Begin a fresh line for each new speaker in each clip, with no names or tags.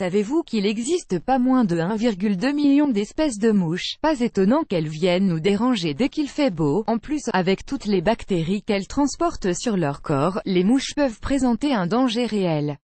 Savez-vous qu'il existe pas moins de 1,2 million d'espèces de mouches Pas étonnant qu'elles viennent nous déranger dès qu'il fait beau. En plus, avec toutes les bactéries qu'elles transportent sur leur corps, les mouches peuvent présenter un danger réel.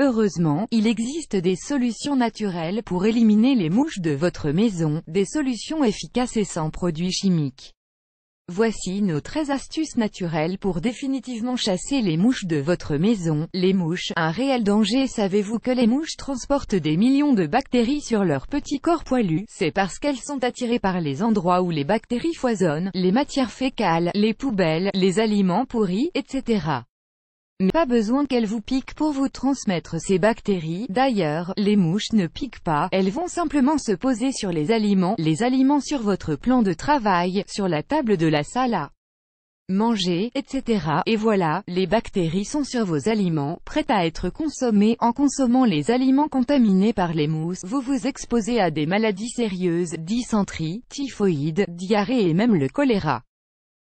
Heureusement, il existe des solutions naturelles pour éliminer les mouches de votre maison, des solutions efficaces et sans produits chimiques. Voici nos 13 astuces naturelles pour définitivement chasser les mouches de votre maison. Les mouches, un réel danger Savez-vous que les mouches transportent des millions de bactéries sur leur petit corps poilu C'est parce qu'elles sont attirées par les endroits où les bactéries foisonnent, les matières fécales, les poubelles, les aliments pourris, etc mais pas besoin qu'elles vous piquent pour vous transmettre ces bactéries. D'ailleurs, les mouches ne piquent pas, elles vont simplement se poser sur les aliments, les aliments sur votre plan de travail, sur la table de la salle à manger, etc. Et voilà, les bactéries sont sur vos aliments, prêtes à être consommées. En consommant les aliments contaminés par les mousses, vous vous exposez à des maladies sérieuses, dysenterie, typhoïde, diarrhée et même le choléra.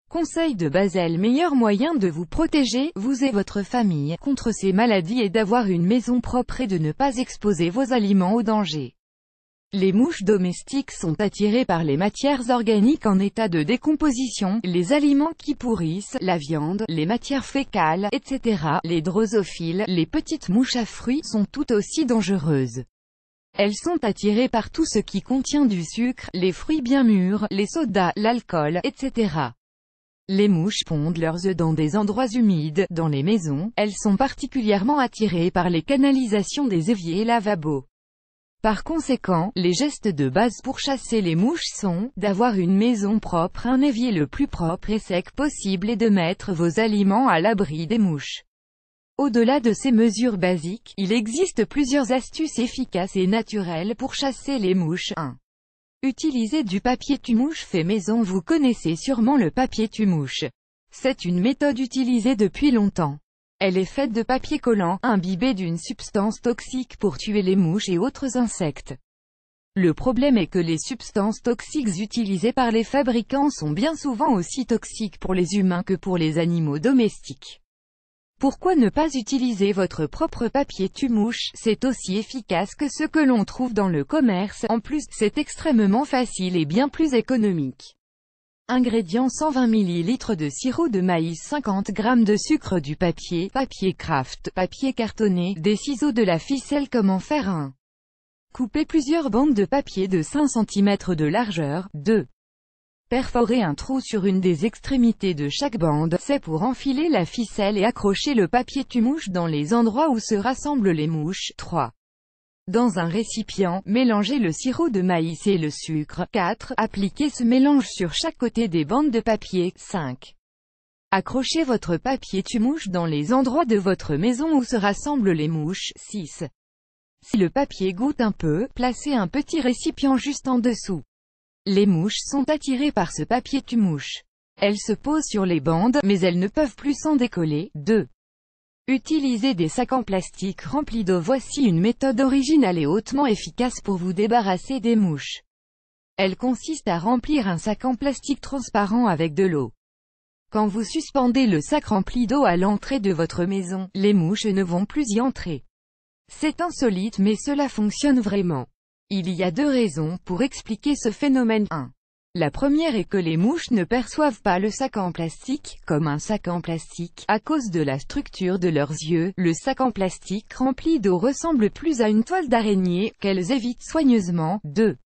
Conseil de Basel Meilleur moyen de vous protéger, vous et votre famille, contre ces maladies est d'avoir une maison propre et de ne pas exposer vos aliments au danger. Les mouches domestiques sont attirées par les matières organiques en état de décomposition, les aliments qui pourrissent, la viande, les matières fécales, etc. Les drosophiles, les petites mouches à fruits, sont tout aussi dangereuses. Elles sont attirées par tout ce qui contient du sucre, les fruits bien mûrs, les sodas, l'alcool, etc. Les mouches pondent leurs œufs dans des endroits humides, dans les maisons, elles sont particulièrement attirées par les canalisations des éviers et lavabos. Par conséquent, les gestes de base pour chasser les mouches sont, d'avoir une maison propre, un évier le plus propre et sec possible et de mettre vos aliments à l'abri des mouches. Au-delà de ces mesures basiques, il existe plusieurs astuces efficaces et naturelles pour chasser les mouches. 1. Utiliser du papier tumouche fait maison Vous connaissez sûrement le papier tumouche. C'est une méthode utilisée depuis longtemps. Elle est faite de papier collant, imbibé d'une substance toxique pour tuer les mouches et autres insectes. Le problème est que les substances toxiques utilisées par les fabricants sont bien souvent aussi toxiques pour les humains que pour les animaux domestiques. Pourquoi ne pas utiliser votre propre papier tumouche C'est aussi efficace que ce que l'on trouve dans le commerce, en plus, c'est extrêmement facile et bien plus économique. Ingrédients 120 ml de sirop de maïs 50 g de sucre du papier, papier craft, papier cartonné, des ciseaux de la ficelle Comment faire un Coupez plusieurs bandes de papier de 5 cm de largeur, 2 Perforer un trou sur une des extrémités de chaque bande, c'est pour enfiler la ficelle et accrocher le papier tumouche dans les endroits où se rassemblent les mouches. 3. Dans un récipient, mélangez le sirop de maïs et le sucre. 4. Appliquez ce mélange sur chaque côté des bandes de papier. 5. Accrochez votre papier tumouche dans les endroits de votre maison où se rassemblent les mouches. 6. Si le papier goûte un peu, placez un petit récipient juste en dessous. Les mouches sont attirées par ce papier tue-mouche. Elles se posent sur les bandes, mais elles ne peuvent plus s'en décoller. 2. Utilisez des sacs en plastique remplis d'eau. Voici une méthode originale et hautement efficace pour vous débarrasser des mouches. Elle consiste à remplir un sac en plastique transparent avec de l'eau. Quand vous suspendez le sac rempli d'eau à l'entrée de votre maison, les mouches ne vont plus y entrer. C'est insolite mais cela fonctionne vraiment. Il y a deux raisons pour expliquer ce phénomène. 1. La première est que les mouches ne perçoivent pas le sac en plastique, comme un sac en plastique, à cause de la structure de leurs yeux, le sac en plastique rempli d'eau ressemble plus à une toile d'araignée, qu'elles évitent soigneusement. 2.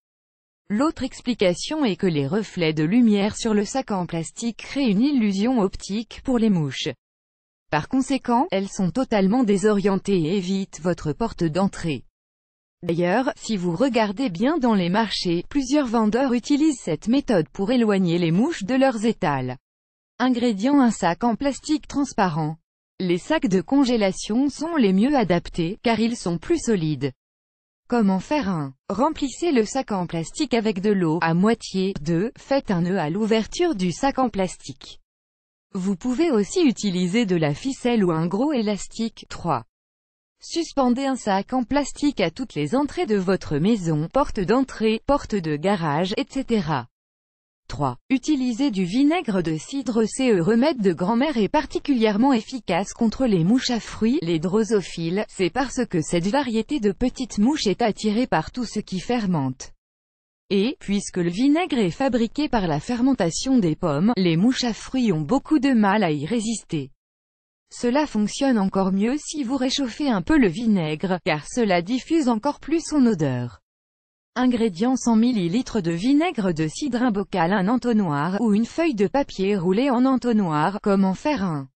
L'autre explication est que les reflets de lumière sur le sac en plastique créent une illusion optique pour les mouches. Par conséquent, elles sont totalement désorientées et évitent votre porte d'entrée. D'ailleurs, si vous regardez bien dans les marchés, plusieurs vendeurs utilisent cette méthode pour éloigner les mouches de leurs étals. Ingrédients un sac en plastique transparent. Les sacs de congélation sont les mieux adaptés, car ils sont plus solides. Comment faire un Remplissez le sac en plastique avec de l'eau, à moitié, 2. Faites un nœud à l'ouverture du sac en plastique. Vous pouvez aussi utiliser de la ficelle ou un gros élastique, 3. Suspendez un sac en plastique à toutes les entrées de votre maison, porte d'entrée, porte de garage, etc. 3. Utilisez du vinaigre de cidre CE remède de grand-mère est particulièrement efficace contre les mouches à fruits, les drosophiles, c'est parce que cette variété de petites mouches est attirée par tout ce qui fermente. Et, puisque le vinaigre est fabriqué par la fermentation des pommes, les mouches à fruits ont beaucoup de mal à y résister. Cela fonctionne encore mieux si vous réchauffez un peu le vinaigre, car cela diffuse encore plus son odeur. Ingrédients 100 ml de vinaigre de cidre un bocal un entonnoir, ou une feuille de papier roulée en entonnoir, comment faire un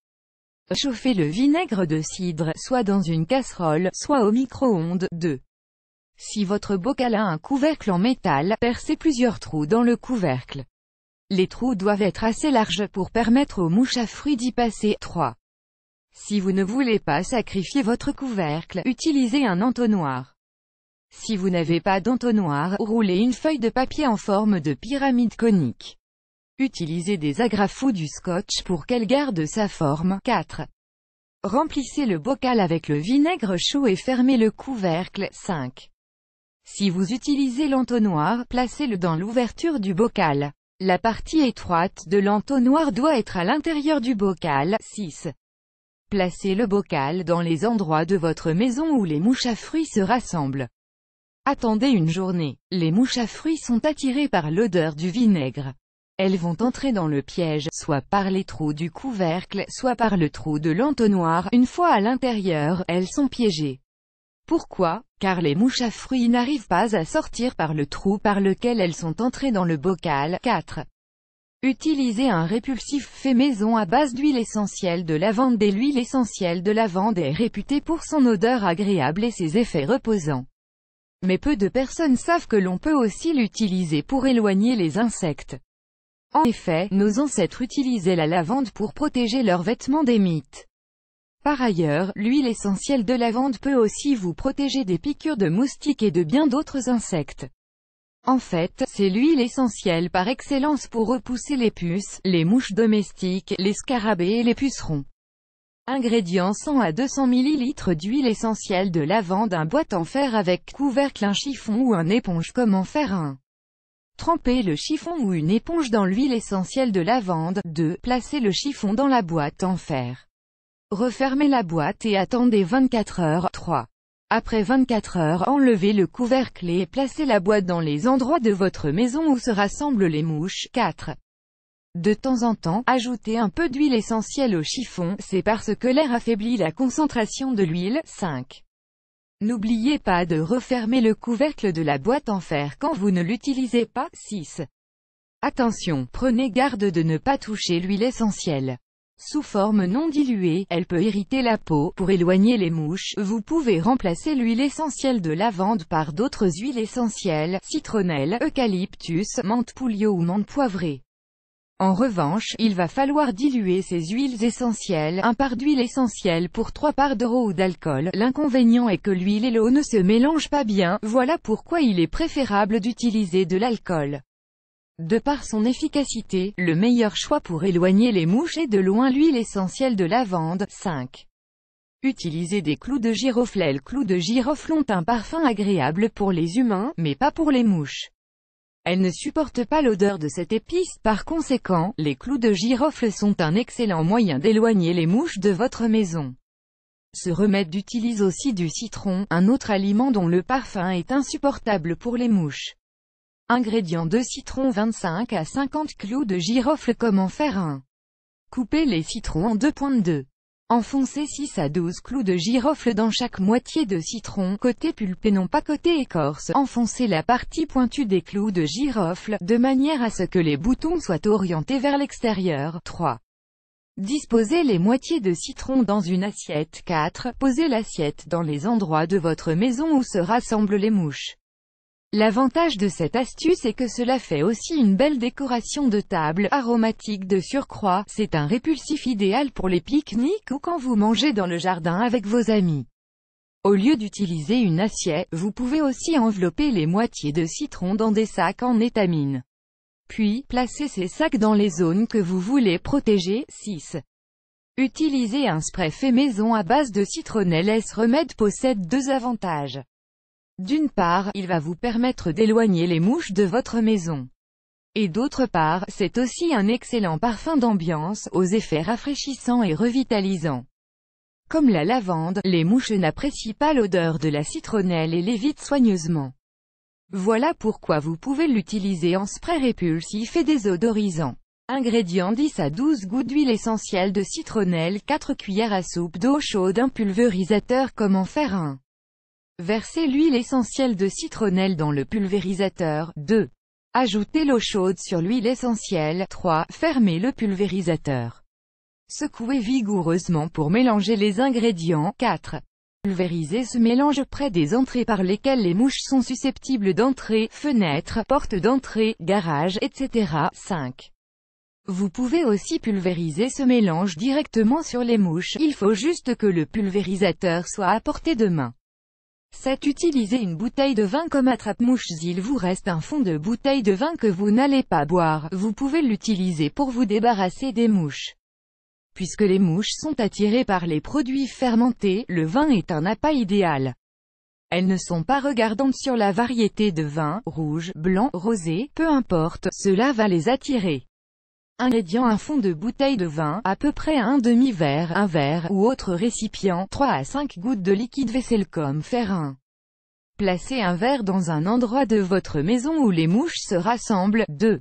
Chauffez le vinaigre de cidre, soit dans une casserole, soit au micro-ondes, 2. Si votre bocal a un couvercle en métal, percez plusieurs trous dans le couvercle. Les trous doivent être assez larges pour permettre aux mouches à fruits d'y passer, 3. Si vous ne voulez pas sacrifier votre couvercle, utilisez un entonnoir. Si vous n'avez pas d'entonnoir, roulez une feuille de papier en forme de pyramide conique. Utilisez des agrafes du scotch pour qu'elle garde sa forme. 4. Remplissez le bocal avec le vinaigre chaud et fermez le couvercle. 5. Si vous utilisez l'entonnoir, placez-le dans l'ouverture du bocal. La partie étroite de l'entonnoir doit être à l'intérieur du bocal. 6. Placez le bocal dans les endroits de votre maison où les mouches à fruits se rassemblent. Attendez une journée. Les mouches à fruits sont attirées par l'odeur du vinaigre. Elles vont entrer dans le piège, soit par les trous du couvercle, soit par le trou de l'entonnoir. Une fois à l'intérieur, elles sont piégées. Pourquoi Car les mouches à fruits n'arrivent pas à sortir par le trou par lequel elles sont entrées dans le bocal. 4. Utilisez un répulsif fait maison à base d'huile essentielle de lavande et l'huile essentielle de lavande est réputée pour son odeur agréable et ses effets reposants. Mais peu de personnes savent que l'on peut aussi l'utiliser pour éloigner les insectes. En effet, nos ancêtres utilisaient la lavande pour protéger leurs vêtements des mites. Par ailleurs, l'huile essentielle de lavande peut aussi vous protéger des piqûres de moustiques et de bien d'autres insectes. En fait, c'est l'huile essentielle par excellence pour repousser les puces, les mouches domestiques, les scarabées et les pucerons. Ingrédients 100 à 200 ml d'huile essentielle de lavande Un boîte en fer avec couvercle un chiffon ou un éponge Comment faire un Tremper le chiffon ou une éponge dans l'huile essentielle de lavande. 2. Placer le chiffon dans la boîte en fer. Refermez la boîte et attendez 24 heures. 3. Après 24 heures, enlevez le couvercle et placez la boîte dans les endroits de votre maison où se rassemblent les mouches. 4. De temps en temps, ajoutez un peu d'huile essentielle au chiffon, c'est parce que l'air affaiblit la concentration de l'huile. 5. N'oubliez pas de refermer le couvercle de la boîte en fer quand vous ne l'utilisez pas. 6. Attention, prenez garde de ne pas toucher l'huile essentielle. Sous forme non diluée, elle peut irriter la peau. Pour éloigner les mouches, vous pouvez remplacer l'huile essentielle de lavande par d'autres huiles essentielles, citronnelle, eucalyptus, menthe pouliot ou menthe poivrée. En revanche, il va falloir diluer ces huiles essentielles, un part d'huile essentielle pour trois parts d'eau ou d'alcool. L'inconvénient est que l'huile et l'eau ne se mélangent pas bien, voilà pourquoi il est préférable d'utiliser de l'alcool. De par son efficacité, le meilleur choix pour éloigner les mouches est de loin l'huile essentielle de lavande. 5. Utilisez des clous de girofle Les clous de girofle ont un parfum agréable pour les humains, mais pas pour les mouches. Elles ne supportent pas l'odeur de cette épice, par conséquent, les clous de girofle sont un excellent moyen d'éloigner les mouches de votre maison. Ce remède utilise aussi du citron, un autre aliment dont le parfum est insupportable pour les mouches. Ingrédients 2 citrons 25 à 50 clous de girofle Comment faire un Coupez les citrons en 2.2. Enfoncez 6 à 12 clous de girofle dans chaque moitié de citron, côté pulpe non pas côté écorce. Enfoncez la partie pointue des clous de girofle, de manière à ce que les boutons soient orientés vers l'extérieur. 3. Disposez les moitiés de citron dans une assiette. 4. Posez l'assiette dans les endroits de votre maison où se rassemblent les mouches. L'avantage de cette astuce est que cela fait aussi une belle décoration de table, aromatique de surcroît, c'est un répulsif idéal pour les pique-niques ou quand vous mangez dans le jardin avec vos amis. Au lieu d'utiliser une assiette, vous pouvez aussi envelopper les moitiés de citron dans des sacs en étamine. Puis, placez ces sacs dans les zones que vous voulez protéger. 6. Utiliser un spray fait maison à base de citronnelle S Remède possède deux avantages. D'une part, il va vous permettre d'éloigner les mouches de votre maison. Et d'autre part, c'est aussi un excellent parfum d'ambiance, aux effets rafraîchissants et revitalisants. Comme la lavande, les mouches n'apprécient pas l'odeur de la citronnelle et l'évitent soigneusement. Voilà pourquoi vous pouvez l'utiliser en spray répulsif et désodorisant. Ingrédients 10 à 12 gouttes d'huile essentielle de citronnelle, 4 cuillères à soupe d'eau chaude, un pulvérisateur comment faire un. Versez l'huile essentielle de citronnelle dans le pulvérisateur. 2. Ajoutez l'eau chaude sur l'huile essentielle. 3. Fermez le pulvérisateur. Secouez vigoureusement pour mélanger les ingrédients. 4. Pulvérisez ce mélange près des entrées par lesquelles les mouches sont susceptibles d'entrer, fenêtres, portes d'entrée, garage, etc. 5. Vous pouvez aussi pulvériser ce mélange directement sur les mouches, il faut juste que le pulvérisateur soit à portée de main. C'est utiliser une bouteille de vin comme attrape mouches Il vous reste un fond de bouteille de vin que vous n'allez pas boire, vous pouvez l'utiliser pour vous débarrasser des mouches. Puisque les mouches sont attirées par les produits fermentés, le vin est un appât idéal. Elles ne sont pas regardantes sur la variété de vin, rouge, blanc, rosé, peu importe, cela va les attirer. Ingrédients un fond de bouteille de vin, à peu près un demi-verre, un verre, ou autre récipient, 3 à 5 gouttes de liquide vaisselle comme fer 1. Placez un verre dans un endroit de votre maison où les mouches se rassemblent, 2.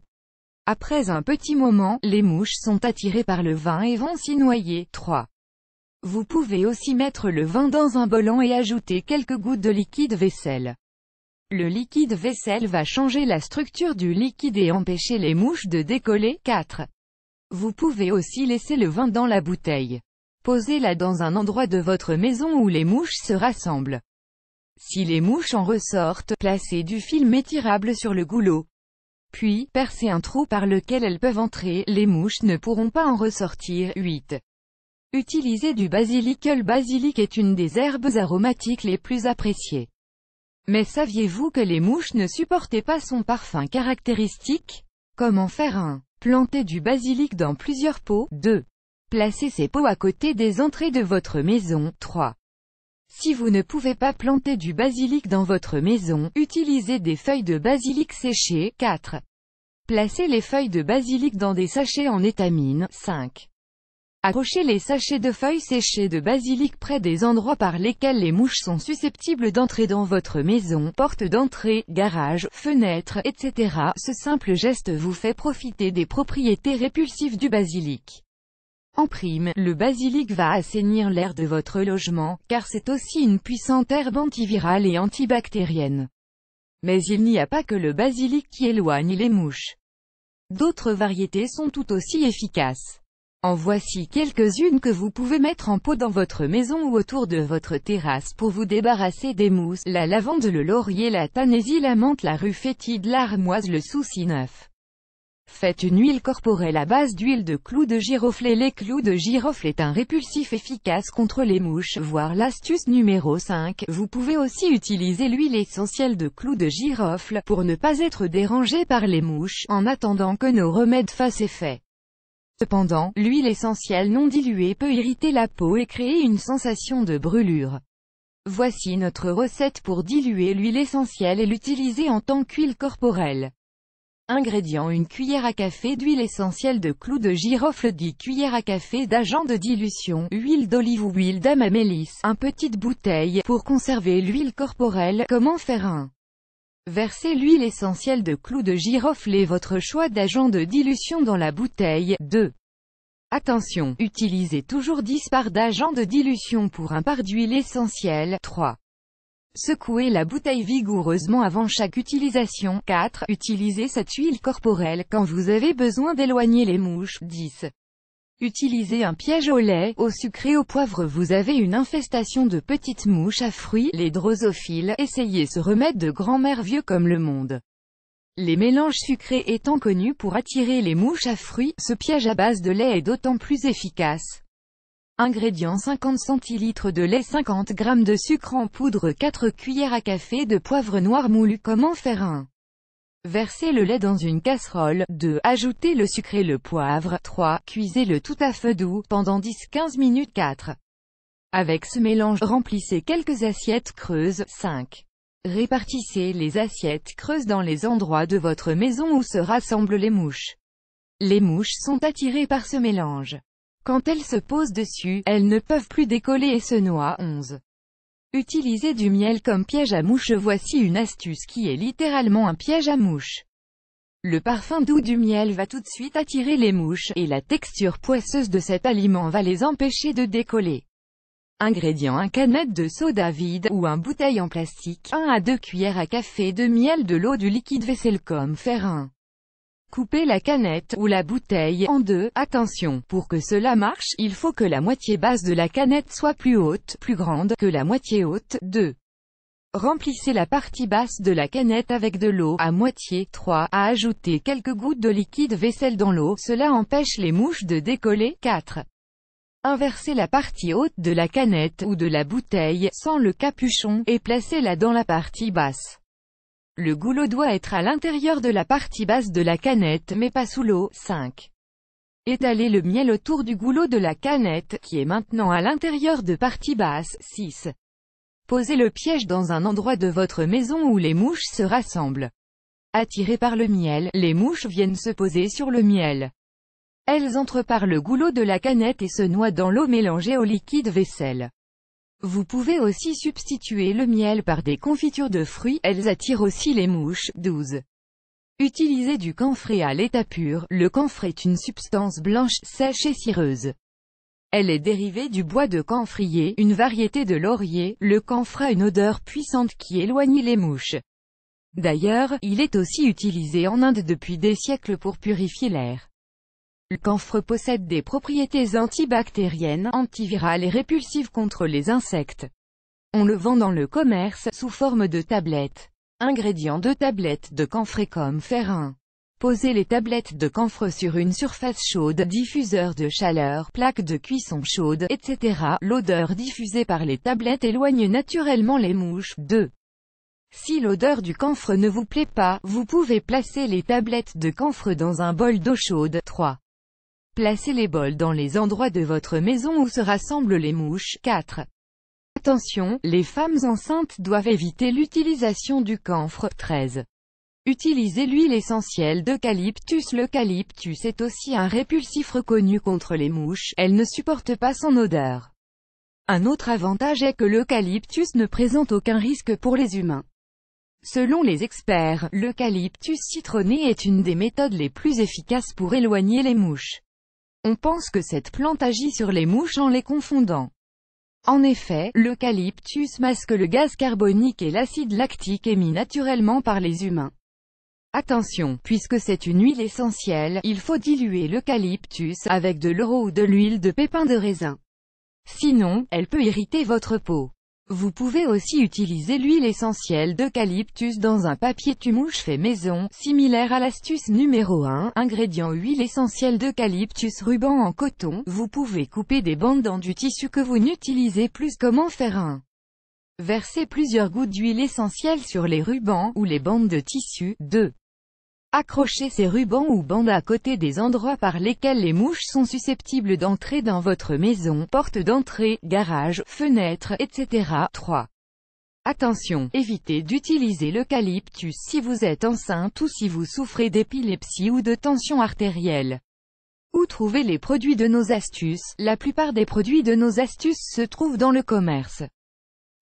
Après un petit moment, les mouches sont attirées par le vin et vont s'y noyer, 3. Vous pouvez aussi mettre le vin dans un bolon et ajouter quelques gouttes de liquide vaisselle. Le liquide vaisselle va changer la structure du liquide et empêcher les mouches de décoller. 4. Vous pouvez aussi laisser le vin dans la bouteille. Posez-la dans un endroit de votre maison où les mouches se rassemblent. Si les mouches en ressortent, placez du film étirable sur le goulot. Puis, percez un trou par lequel elles peuvent entrer, les mouches ne pourront pas en ressortir. 8. Utilisez du basilic. Le basilic est une des herbes aromatiques les plus appréciées. Mais saviez-vous que les mouches ne supportaient pas son parfum caractéristique Comment faire un Planter du basilic dans plusieurs pots 2. Placer ces pots à côté des entrées de votre maison 3. Si vous ne pouvez pas planter du basilic dans votre maison, utilisez des feuilles de basilic séchées 4. Placez les feuilles de basilic dans des sachets en étamine 5. Accrochez les sachets de feuilles séchées de basilic près des endroits par lesquels les mouches sont susceptibles d'entrer dans votre maison, porte d'entrée, garage, fenêtre, etc. Ce simple geste vous fait profiter des propriétés répulsives du basilic. En prime, le basilic va assainir l'air de votre logement, car c'est aussi une puissante herbe antivirale et antibactérienne. Mais il n'y a pas que le basilic qui éloigne les mouches. D'autres variétés sont tout aussi efficaces. En voici quelques-unes que vous pouvez mettre en pot dans votre maison ou autour de votre terrasse pour vous débarrasser des mousses, la lavande, le laurier, la tanaisie, la menthe, la fétide, l'armoise, le souci neuf. Faites une huile corporelle à base d'huile de clou de girofle les clous de girofle est un répulsif efficace contre les mouches, voire l'astuce numéro 5. Vous pouvez aussi utiliser l'huile essentielle de clou de girofle, pour ne pas être dérangé par les mouches, en attendant que nos remèdes fassent effet. Cependant, l'huile essentielle non diluée peut irriter la peau et créer une sensation de brûlure. Voici notre recette pour diluer l'huile essentielle et l'utiliser en tant qu'huile corporelle. Ingrédients une cuillère à café d'huile essentielle de clou de girofle 10 cuillères à café d'agent de dilution, huile d'olive ou huile d'amamélis, Un petite bouteille, pour conserver l'huile corporelle, comment faire un Versez l'huile essentielle de clou de girofle et votre choix d'agent de dilution dans la bouteille. 2. Attention, utilisez toujours 10 parts d'agent de dilution pour un part d'huile essentielle. 3. Secouez la bouteille vigoureusement avant chaque utilisation. 4. Utilisez cette huile corporelle quand vous avez besoin d'éloigner les mouches. 10. Utilisez un piège au lait, au sucré, et au poivre vous avez une infestation de petites mouches à fruits, les drosophiles, essayez ce remède de grand-mère vieux comme le monde. Les mélanges sucrés étant connus pour attirer les mouches à fruits, ce piège à base de lait est d'autant plus efficace. Ingrédients 50 centilitres de lait 50 g de sucre en poudre 4 cuillères à café de poivre noir moulu Comment faire un Versez le lait dans une casserole. 2. Ajoutez le sucre et le poivre. 3. Cuisez-le tout à feu doux, pendant 10-15 minutes. 4. Avec ce mélange, remplissez quelques assiettes creuses. 5. Répartissez les assiettes creuses dans les endroits de votre maison où se rassemblent les mouches. Les mouches sont attirées par ce mélange. Quand elles se posent dessus, elles ne peuvent plus décoller et se noient. 11. Utiliser du miel comme piège à mouche Voici une astuce qui est littéralement un piège à mouche. Le parfum doux du miel va tout de suite attirer les mouches, et la texture poisseuse de cet aliment va les empêcher de décoller. Ingrédients un canette de soda vide, ou un bouteille en plastique, 1 à 2 cuillères à café de miel de l'eau du liquide vaisselle comme faire Coupez la canette ou la bouteille en deux, attention, pour que cela marche, il faut que la moitié basse de la canette soit plus haute, plus grande, que la moitié haute, 2. Remplissez la partie basse de la canette avec de l'eau, à moitié, 3, à ajouter quelques gouttes de liquide vaisselle dans l'eau, cela empêche les mouches de décoller, 4. Inversez la partie haute de la canette, ou de la bouteille, sans le capuchon, et placez-la dans la partie basse. Le goulot doit être à l'intérieur de la partie basse de la canette mais pas sous l'eau. 5. Étaler le miel autour du goulot de la canette, qui est maintenant à l'intérieur de partie basse. 6. Posez le piège dans un endroit de votre maison où les mouches se rassemblent. Attirées par le miel, les mouches viennent se poser sur le miel. Elles entrent par le goulot de la canette et se noient dans l'eau mélangée au liquide vaisselle. Vous pouvez aussi substituer le miel par des confitures de fruits, elles attirent aussi les mouches. 12. Utilisez du camphré à l'état pur, le camphre est une substance blanche, sèche et cireuse. Elle est dérivée du bois de camphrier, une variété de laurier, le camphre a une odeur puissante qui éloigne les mouches. D'ailleurs, il est aussi utilisé en Inde depuis des siècles pour purifier l'air. Le camphre possède des propriétés antibactériennes, antivirales et répulsives contre les insectes. On le vend dans le commerce, sous forme de tablettes. Ingrédients de tablettes de camphre et comme fer 1. Posez les tablettes de camphre sur une surface chaude, diffuseur de chaleur, plaque de cuisson chaude, etc. L'odeur diffusée par les tablettes éloigne naturellement les mouches. 2. Si l'odeur du camphre ne vous plaît pas, vous pouvez placer les tablettes de camphre dans un bol d'eau chaude. 3. Placez les bols dans les endroits de votre maison où se rassemblent les mouches. 4. Attention, les femmes enceintes doivent éviter l'utilisation du camphre. 13. Utilisez l'huile essentielle d'eucalyptus. L'eucalyptus est aussi un répulsif reconnu contre les mouches, elle ne supporte pas son odeur. Un autre avantage est que l'eucalyptus ne présente aucun risque pour les humains. Selon les experts, l'eucalyptus citronné est une des méthodes les plus efficaces pour éloigner les mouches. On pense que cette plante agit sur les mouches en les confondant. En effet, l'eucalyptus masque le gaz carbonique et l'acide lactique émis naturellement par les humains. Attention, puisque c'est une huile essentielle, il faut diluer l'eucalyptus avec de l'eau ou de l'huile de pépins de raisin. Sinon, elle peut irriter votre peau. Vous pouvez aussi utiliser l'huile essentielle d'eucalyptus dans un papier tumouche fait maison, similaire à l'astuce numéro 1, ingrédient huile essentielle d'eucalyptus ruban en coton, vous pouvez couper des bandes dans du tissu que vous n'utilisez plus comment faire un. Versez plusieurs gouttes d'huile essentielle sur les rubans ou les bandes de tissu. 2. Accrochez ces rubans ou bandes à côté des endroits par lesquels les mouches sont susceptibles d'entrer dans votre maison, porte d'entrée, garage, fenêtre, etc. 3. Attention, évitez d'utiliser l'eucalyptus si vous êtes enceinte ou si vous souffrez d'épilepsie ou de tension artérielle. Où trouver les produits de nos astuces La plupart des produits de nos astuces se trouvent dans le commerce.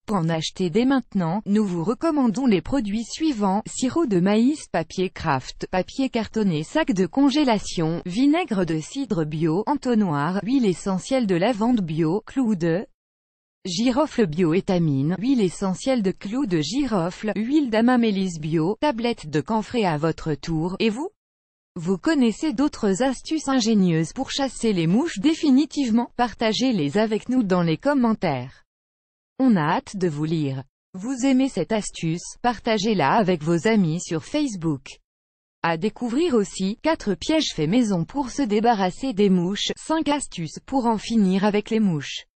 Pour en acheter dès maintenant, nous vous recommandons les produits suivants, sirop de maïs, papier craft, papier cartonné, sac de congélation, vinaigre de cidre bio, entonnoir, huile essentielle de lavande bio, clou de girofle bio étamine, huile essentielle de clou de girofle, huile d'amamélis bio, tablette de camphré à votre tour, et vous vous connaissez d'autres astuces ingénieuses pour chasser les mouches définitivement Partagez-les avec nous dans les commentaires. On a hâte de vous lire. Vous aimez cette astuce, partagez-la avec vos amis sur Facebook. À découvrir aussi, 4 pièges faits maison pour se débarrasser des mouches, 5 astuces pour en finir avec les mouches.